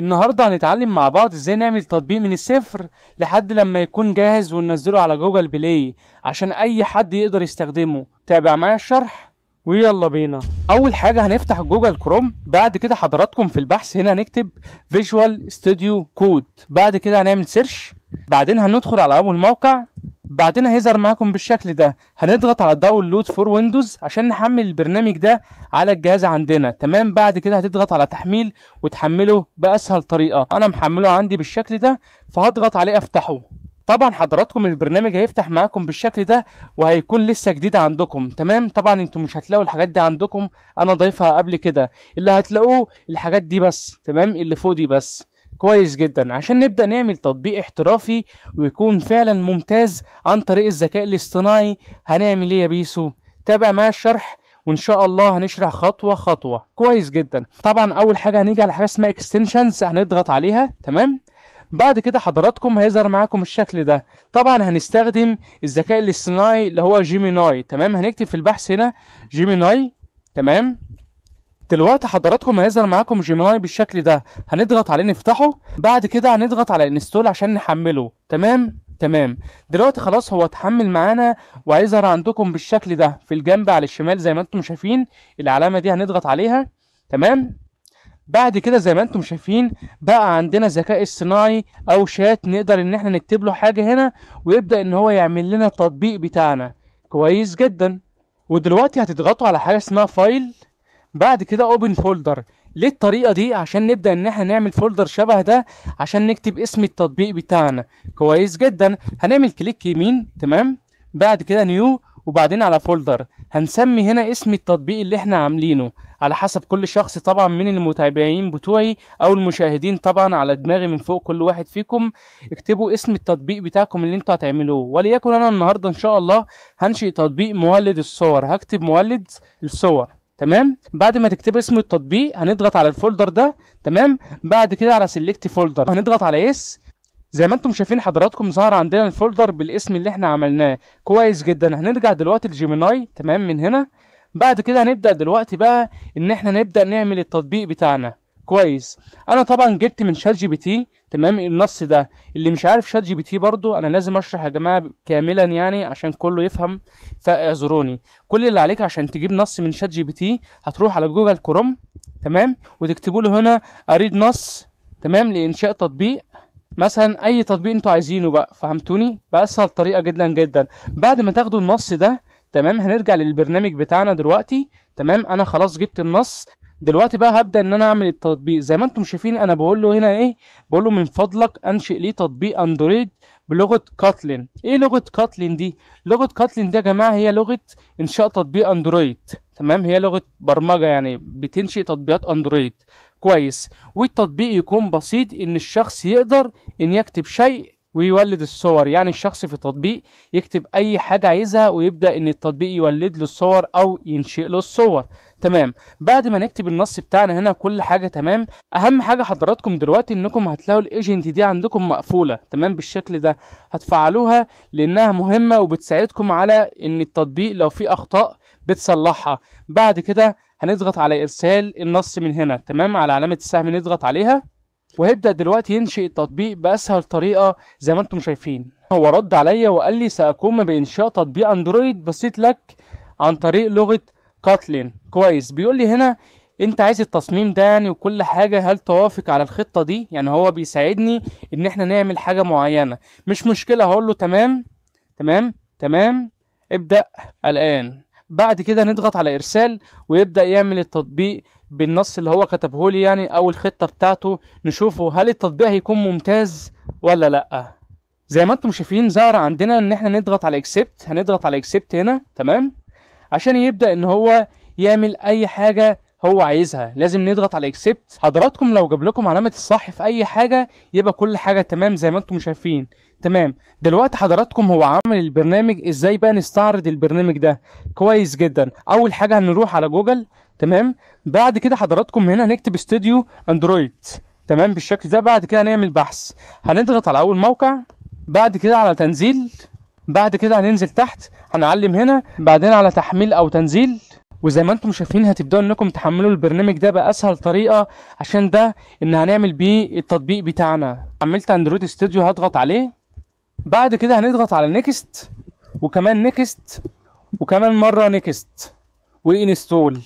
النهارده هنتعلم مع بعض ازاي نعمل تطبيق من الصفر لحد لما يكون جاهز وننزله على جوجل بلاي عشان اي حد يقدر يستخدمه تابع معايا الشرح ويلا بينا اول حاجه هنفتح جوجل كروم بعد كده حضراتكم في البحث هنا هنكتب فيجوال ستوديو كود بعد كده هنعمل سيرش بعدين هندخل على اول موقع بعدين هيظهر معاكم بالشكل ده هنضغط على داونلود فور ويندوز عشان نحمل البرنامج ده على الجهاز عندنا تمام بعد كده هتضغط على تحميل وتحمله باسهل طريقه انا محمله عندي بالشكل ده فهضغط عليه افتحه طبعا حضراتكم البرنامج هيفتح معاكم بالشكل ده وهيكون لسه جديد عندكم تمام طبعا انتم مش هتلاقوا الحاجات دي عندكم انا ضايفها قبل كده اللي هتلاقوه الحاجات دي بس تمام اللي فوق دي بس كويس جدا عشان نبدأ نعمل تطبيق احترافي ويكون فعلا ممتاز عن طريق الذكاء الاصطناعي هنعمل ايه يا بيسو تابع معايا الشرح وان شاء الله هنشرح خطوه خطوه كويس جدا طبعا اول حاجه هنيجي على حاجه اسمها اكستنشنز هنضغط عليها تمام بعد كده حضراتكم هيظهر معاكم الشكل ده طبعا هنستخدم الذكاء الاصطناعي اللي هو جيميناي تمام هنكتب في البحث هنا جيميناي تمام دلوقتي حضراتكم هيظهر معاكم جيميناي بالشكل ده هنضغط عليه نفتحه بعد كده هنضغط على انستول عشان نحمله تمام تمام دلوقتي خلاص هو اتحمل معانا وهيظهر عندكم بالشكل ده في الجنب على الشمال زي ما انتم شايفين العلامه دي هنضغط عليها تمام بعد كده زي ما انتم شايفين بقى عندنا ذكاء اصطناعي او شات نقدر ان احنا نكتب له حاجه هنا ويبدا ان هو يعمل لنا التطبيق بتاعنا كويس جدا ودلوقتي هتضغطوا على حاجه اسمها فايل بعد كده اوبن فولدر ليه الطريقه دي عشان نبدا ان احنا نعمل فولدر شبه ده عشان نكتب اسم التطبيق بتاعنا كويس جدا هنعمل كليك يمين تمام بعد كده نيو وبعدين على فولدر هنسمي هنا اسم التطبيق اللي احنا عاملينه على حسب كل شخص طبعا من المتابعين بتوعي او المشاهدين طبعا على دماغي من فوق كل واحد فيكم اكتبوا اسم التطبيق بتاعكم اللي انتوا هتعملوه وليكن انا النهارده ان شاء الله هنشئ تطبيق مولد الصور هكتب مولد الصور تمام بعد ما تكتب اسم التطبيق هنضغط على الفولدر ده تمام بعد كده على سيلكت فولدر هنضغط على اس زي ما انتم شايفين حضراتكم ظهر عندنا الفولدر بالاسم اللي احنا عملناه كويس جدا هنرجع دلوقتي لجيميناي تمام من هنا بعد كده هنبدا دلوقتي بقى ان احنا نبدا نعمل التطبيق بتاعنا كويس انا طبعا جبت من شات جي بي تي تمام النص ده اللي مش عارف شات جي بي تي برضو انا لازم اشرح يا جماعه كاملا يعني عشان كله يفهم فاعذروني كل اللي عليك عشان تجيب نص من شات جي بي تي هتروح على جوجل كروم تمام وتكتبوا له هنا اريد نص تمام لانشاء تطبيق مثلا اي تطبيق انتوا عايزينه بقى فهمتوني باسهل طريقه جدا جدا بعد ما تاخدوا النص ده تمام هنرجع للبرنامج بتاعنا دلوقتي تمام انا خلاص جبت النص دلوقتي بقى هبدا ان انا اعمل التطبيق زي ما انتم شايفين انا بقول له هنا ايه بقول له من فضلك انشئ لي تطبيق اندرويد بلغه كاتلين ايه لغه كاتلين دي لغه كاتلين دي يا جماعه هي لغه انشاء تطبيق اندرويد تمام هي لغه برمجه يعني بتنشئ تطبيقات اندرويد كويس والتطبيق يكون بسيط ان الشخص يقدر ان يكتب شيء ويولد الصور يعني الشخص في التطبيق يكتب اي حاجه عايزها ويبدا ان التطبيق يولد له الصور او ينشئ له الصور تمام بعد ما نكتب النص بتاعنا هنا كل حاجه تمام اهم حاجه حضراتكم دلوقتي انكم هتلاقوا الايجنت دي عندكم مقفوله تمام بالشكل ده هتفعلوها لانها مهمه وبتساعدكم على ان التطبيق لو في اخطاء بتصلحها بعد كده هنضغط على ارسال النص من هنا تمام على علامه السهم نضغط عليها وهيبدا دلوقتي ينشئ التطبيق باسهل طريقه زي ما انتم شايفين هو رد عليا وقال لي ساقوم بانشاء تطبيق اندرويد بسيط لك عن طريق لغه كاتلين كويس بيقول لي هنا انت عايز التصميم ده يعني وكل حاجه هل توافق على الخطه دي يعني هو بيساعدني ان احنا نعمل حاجه معينه مش مشكله هقول له تمام تمام تمام ابدا الان بعد كده نضغط على ارسال ويبدا يعمل التطبيق بالنص اللي هو كتبه لي يعني او الخطه بتاعته نشوفه هل التطبيق هيكون ممتاز ولا لا زي ما انتم شايفين ظهر عندنا ان احنا نضغط على اكسبت هنضغط على اكسبت هنا تمام عشان يبدا ان هو يعمل اي حاجه هو عايزها لازم نضغط على اكسبت حضراتكم لو جاب لكم علامه الصح في اي حاجه يبقى كل حاجه تمام زي ما انتم شايفين تمام دلوقتي حضراتكم هو عامل البرنامج ازاي بقى نستعرض البرنامج ده كويس جدا اول حاجه هنروح على جوجل تمام بعد كده حضراتكم هنا هنكتب استوديو اندرويد تمام بالشكل ده بعد كده هنعمل بحث هنضغط على اول موقع بعد كده على تنزيل بعد كده هننزل تحت هنعلم هنا بعدين على تحميل او تنزيل وزي ما انتم شايفين هتبداوا انكم تحملوا البرنامج ده باسهل طريقه عشان ده ان هنعمل بيه التطبيق بتاعنا حملت اندرويد ستوديو هضغط عليه بعد كده هنضغط على نيكست وكمان نيكست وكمان مره نيكست وانستول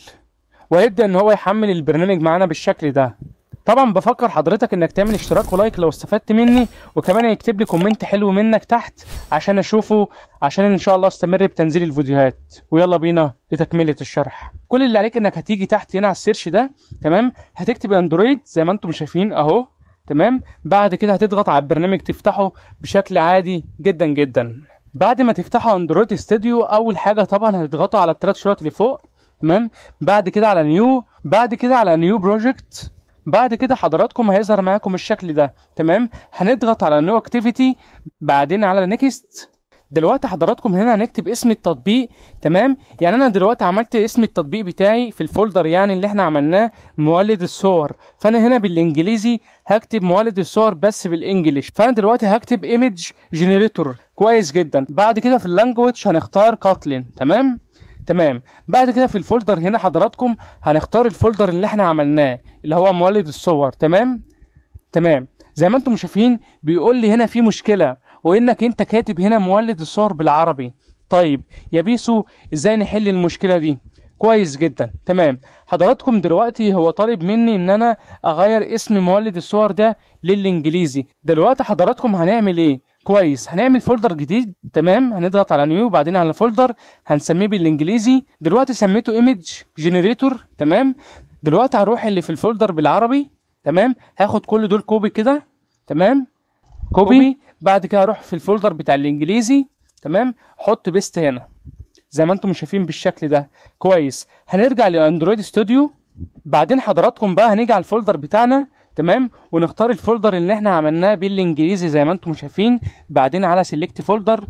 وهيبدا ان هو يحمل البرنامج معانا بالشكل ده طبعا بفكر حضرتك انك تعمل اشتراك ولايك لو استفدت مني وكمان يكتب لي كومنت حلو منك تحت عشان اشوفه عشان ان شاء الله استمر بتنزيل الفيديوهات ويلا بينا لتكمله الشرح كل اللي عليك انك هتيجي تحت هنا على السيرش ده تمام هتكتب اندرويد زي ما انتم شايفين اهو تمام بعد كده هتضغط على البرنامج تفتحه بشكل عادي جدا جدا بعد ما تفتحوا اندرويد ستوديو اول حاجه طبعا هتضغطوا على الثلاث شروط اللي فوق تمام بعد كده على نيو بعد كده على نيو بروجكت بعد كده حضراتكم هيظهر معاكم الشكل ده تمام هنضغط على نو اكتيفيتي بعدين على نيكست دلوقتي حضراتكم هنا هنكتب اسم التطبيق تمام يعني انا دلوقتي عملت اسم التطبيق بتاعي في الفولدر يعني اللي احنا عملناه مولد الصور فانا هنا بالانجليزي هكتب مولد الصور بس بالانجليش فانا دلوقتي هكتب ايمج جنريتور كويس جدا بعد كده في اللانجوج هنختار كاتلين تمام تمام بعد كده في الفولدر هنا حضراتكم هنختار الفولدر اللي احنا عملناه اللي هو مولد الصور تمام تمام زي ما انتم شايفين بيقول لي هنا في مشكله وانك انت كاتب هنا مولد الصور بالعربي طيب يا بيسو ازاي نحل المشكله دي كويس جدا تمام حضراتكم دلوقتي هو طالب مني ان انا اغير اسم مولد الصور ده للانجليزي دلوقتي حضراتكم هنعمل ايه كويس هنعمل فولدر جديد تمام هنضغط على نيو وبعدين على فولدر هنسميه بالانجليزي دلوقتي سميته ايمج جنريتور تمام دلوقتي هروح اللي في الفولدر بالعربي تمام هاخد كل دول كوبي كده تمام كوبي. بعد كده هروح في الفولدر بتاع الانجليزي تمام حط بيست هنا زي ما انتم شايفين بالشكل ده كويس هنرجع لاندرويد ستوديو بعدين حضراتكم بقى هنيجي على الفولدر بتاعنا تمام ونختار الفولدر اللي احنا عملناه بالانجليزي زي ما انتم شايفين بعدين على سيلكت فولدر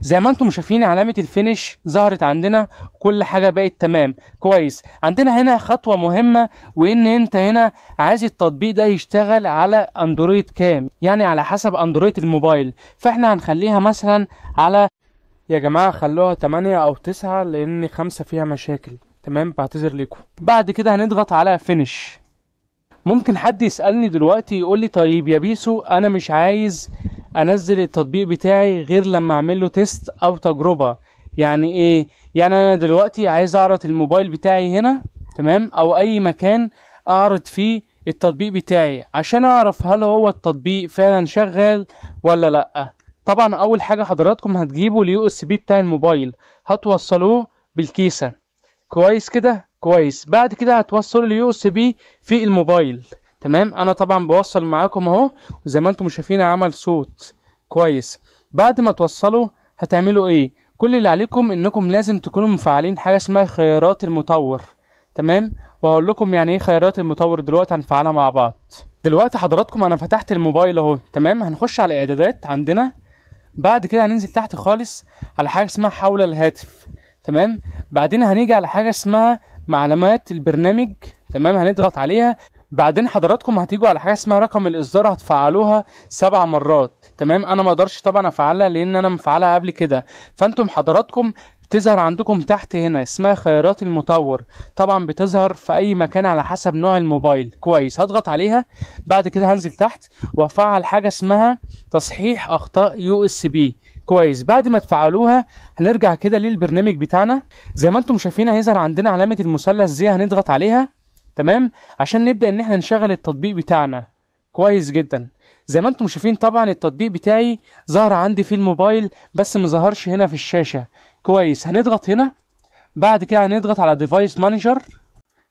زي ما انتم شايفين علامه الفينش ظهرت عندنا كل حاجه بقت تمام كويس عندنا هنا خطوه مهمه وان انت هنا عايز التطبيق ده يشتغل على اندرويد كام يعني على حسب اندرويد الموبايل فاحنا هنخليها مثلا على يا جماعه خلوها 8 او 9 لان 5 فيها مشاكل تمام بعتذر لكم بعد كده هنضغط على فينش ممكن حد يسألني دلوقتي يقول لي طيب يا بيسو أنا مش عايز أنزل التطبيق بتاعي غير لما أعمل له تيست أو تجربة يعني إيه؟ يعني أنا دلوقتي عايز أعرض الموبايل بتاعي هنا تمام أو أي مكان أعرض فيه التطبيق بتاعي عشان أعرف هل هو التطبيق فعلا شغال ولا لأ طبعا أول حاجة حضراتكم هتجيبوا اليو اس بي بتاع الموبايل هتوصلوه بالكيسة كويس كده كويس بعد كده هتوصلوا اليو اس بي في الموبايل تمام انا طبعا بوصل معاكم اهو زي ما انتم شايفين عمل صوت كويس بعد ما توصلوا هتعملوا ايه كل اللي عليكم انكم لازم تكونوا مفعلين حاجه اسمها خيارات المطور تمام وهقول لكم يعني ايه خيارات المطور دلوقتي هنفعلها مع بعض دلوقتي حضراتكم انا فتحت الموبايل اهو تمام هنخش على الاعدادات عندنا بعد كده هننزل تحت خالص على حاجه اسمها حول الهاتف تمام بعدين هنيجي على حاجه اسمها معلومات البرنامج تمام هنضغط عليها بعدين حضراتكم هتيجوا على حاجه اسمها رقم الاصدار هتفعلوها سبع مرات تمام انا ما اقدرش طبعا افعلها لان انا مفعلها قبل كده فانتم حضراتكم بتظهر عندكم تحت هنا اسمها خيارات المطور طبعا بتظهر في اي مكان على حسب نوع الموبايل كويس هضغط عليها بعد كده هنزل تحت وافعل حاجه اسمها تصحيح اخطاء يو اس بي كويس بعد ما تفعلوها هنرجع كده للبرنامج بتاعنا زي ما انتم شايفين هيظهر عندنا علامه المثلث دي هنضغط عليها تمام عشان نبدا ان احنا نشغل التطبيق بتاعنا كويس جدا زي ما انتم شايفين طبعا التطبيق بتاعي ظهر عندي في الموبايل بس ما ظهرش هنا في الشاشه كويس هنضغط هنا بعد كده هنضغط على ديفايس مانجر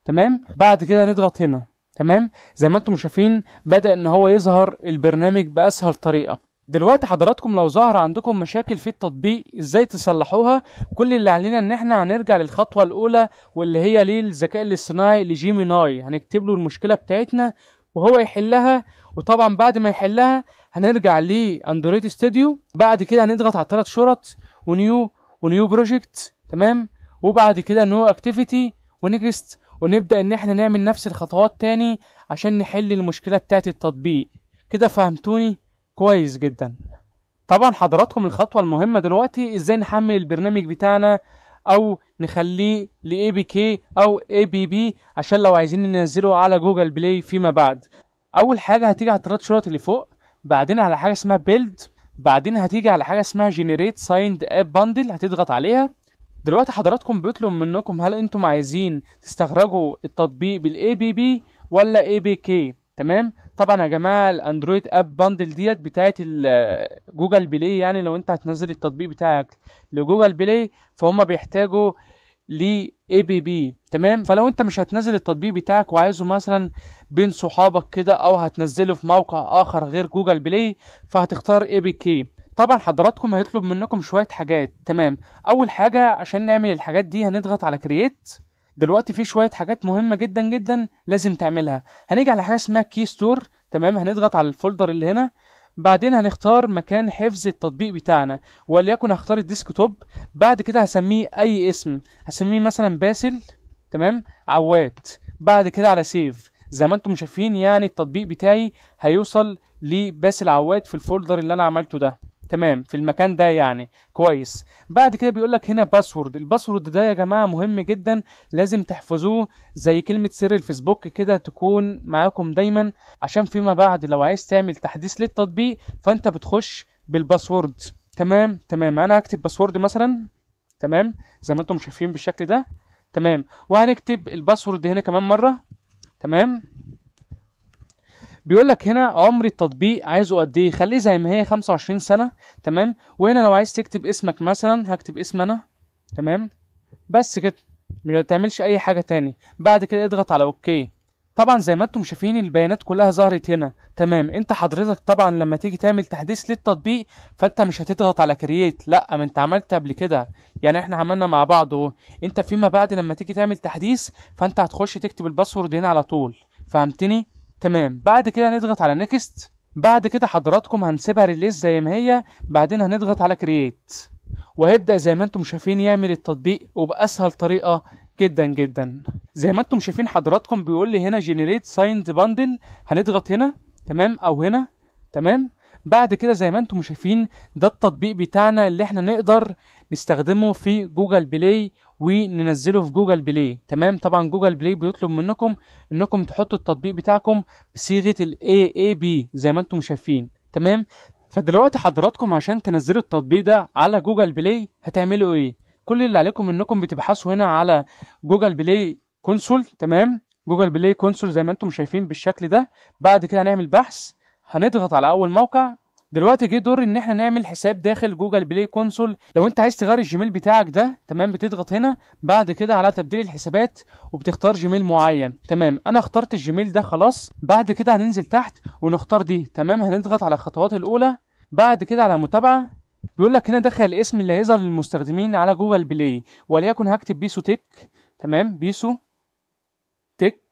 تمام بعد كده هنضغط هنا تمام زي ما انتم شايفين بدا ان هو يظهر البرنامج باسهل طريقه دلوقتي حضراتكم لو ظهر عندكم مشاكل في التطبيق ازاي تصلحوها كل اللي علينا ان احنا هنرجع للخطوه الاولى واللي هي ليه الذكاء الاصطناعي لجيميناي هنكتب له المشكله بتاعتنا وهو يحلها وطبعا بعد ما يحلها هنرجع لاندرويد ستوديو بعد كده هنضغط على ثلاث شرط ونيو ونيو بروجكت تمام وبعد كده نو اكتيفيتي ونكست ونبدا ان احنا نعمل نفس الخطوات تاني عشان نحل المشكله بتاعت التطبيق كده فهمتوني كويس جدا طبعا حضراتكم الخطوة المهمة دلوقتي ازاي نحمل البرنامج بتاعنا او نخليه لاي بي كي او اي بي بي عشان لو عايزين ننزله على جوجل بلاي فيما بعد اول حاجة هتيجي على التلات شروط اللي فوق بعدين على حاجة اسمها بيلد بعدين هتيجي على حاجة اسمها جينيريت سايند اب باندل هتضغط عليها دلوقتي حضراتكم بيطلب منكم هل انتم عايزين تستخرجوا التطبيق بالاي بي بي ولا اي بي كي تمام طبعا يا جماعه الاندرويد اب باندل ديت بتاعه جوجل بلاي يعني لو انت هتنزل التطبيق بتاعك لجوجل بلاي فهم بيحتاجوا ل اي بي بي تمام فلو انت مش هتنزل التطبيق بتاعك وعايزه مثلا بين صحابك كده او هتنزله في موقع اخر غير جوجل بلاي فهتختار اي بي كي طبعا حضراتكم هيطلب منكم شويه حاجات تمام اول حاجه عشان نعمل الحاجات دي هنضغط على كرييت دلوقتي في شويه حاجات مهمه جدا جدا لازم تعملها هنيجي على حاجه اسمها كي ستور تمام هنضغط على الفولدر اللي هنا بعدين هنختار مكان حفظ التطبيق بتاعنا وليكن هختار الديسك توب بعد كده هسميه اي اسم هسميه مثلا باسل تمام عوات بعد كده على سيف زي ما انتم شايفين يعني التطبيق بتاعي هيوصل لباسل عواد في الفولدر اللي انا عملته ده تمام في المكان ده يعني كويس بعد كده بيقول لك هنا باسورد الباسورد ده يا جماعه مهم جدا لازم تحفظوه زي كلمه سر الفيسبوك كده تكون معاكم دايما عشان فيما بعد لو عايز تعمل تحديث للتطبيق فانت بتخش بالباسورد تمام تمام انا هكتب باسورد مثلا تمام زي ما انتم شايفين بالشكل ده تمام وهنكتب الباسورد هنا كمان مره تمام بيقول لك هنا عمر التطبيق عايزه قد ايه خليه زي ما هي 25 سنه تمام وهنا لو عايز تكتب اسمك مثلا هكتب اسم انا تمام بس كده ما تعملش اي حاجه تاني بعد كده اضغط على اوكي طبعا زي ما انتم شايفين البيانات كلها ظهرت هنا تمام انت حضرتك طبعا لما تيجي تعمل تحديث للتطبيق فانت مش هتضغط على كرييت لا ما انت عملت قبل كده يعني احنا عملنا مع بعض اهو انت فيما بعد لما تيجي تعمل تحديث فانت هتخش تكتب الباسورد هنا على طول فهمتني تمام بعد كده هنضغط على نيكست بعد كده حضراتكم هنسيبها ريليز زي ما هي بعدين هنضغط على كرييت وهيبدأ زي ما انتم شايفين يعمل التطبيق وبأسهل طريقة جدا جدا زي ما انتم شايفين حضراتكم بيقول لي هنا جينيريت سايند باندل هنضغط هنا تمام او هنا تمام بعد كده زي ما انتم شايفين ده التطبيق بتاعنا اللي احنا نقدر نستخدمه في جوجل بلاي وننزله في جوجل بلاي تمام طبعا جوجل بلاي بيطلب منكم انكم تحطوا التطبيق بتاعكم بصيغه الاي اي بي زي ما انتم شايفين تمام فدلوقتي حضراتكم عشان تنزلوا التطبيق ده على جوجل بلاي هتعملوا ايه كل اللي عليكم انكم بتبحثوا هنا على جوجل بلاي كونسول تمام جوجل بلاي كونسول زي ما انتم شايفين بالشكل ده بعد كده هنعمل بحث هنضغط على اول موقع دلوقتي جه دور ان احنا نعمل حساب داخل جوجل بلاي كونسول لو انت عايز تغير الجيميل بتاعك ده تمام بتضغط هنا بعد كده على تبديل الحسابات وبتختار جيميل معين تمام انا اخترت الجيميل ده خلاص بعد كده هننزل تحت ونختار دي تمام هنضغط على الخطوات الاولى بعد كده على متابعه بيقول لك هنا دخل الاسم اللي هيظهر للمستخدمين على جوجل بلاي وليكن هكتب بيسو تك تمام بيسو تك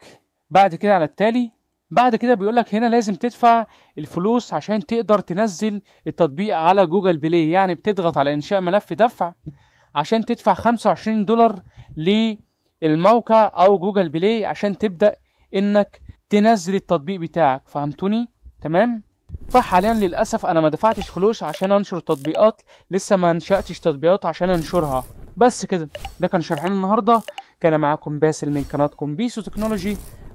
بعد كده على التالي بعد كده بيقول لك هنا لازم تدفع الفلوس عشان تقدر تنزل التطبيق على جوجل بلاي يعني بتضغط على انشاء ملف دفع عشان تدفع 25 دولار للموقع او جوجل بلاي عشان تبدا انك تنزل التطبيق بتاعك فهمتوني تمام فحاليا للاسف انا ما دفعتش فلوس عشان انشر تطبيقات لسه ما انشاتش تطبيقات عشان انشرها بس كده ده كان شرحنا النهارده كان معاكم باسل من قناه كومبيسو تكنولوجي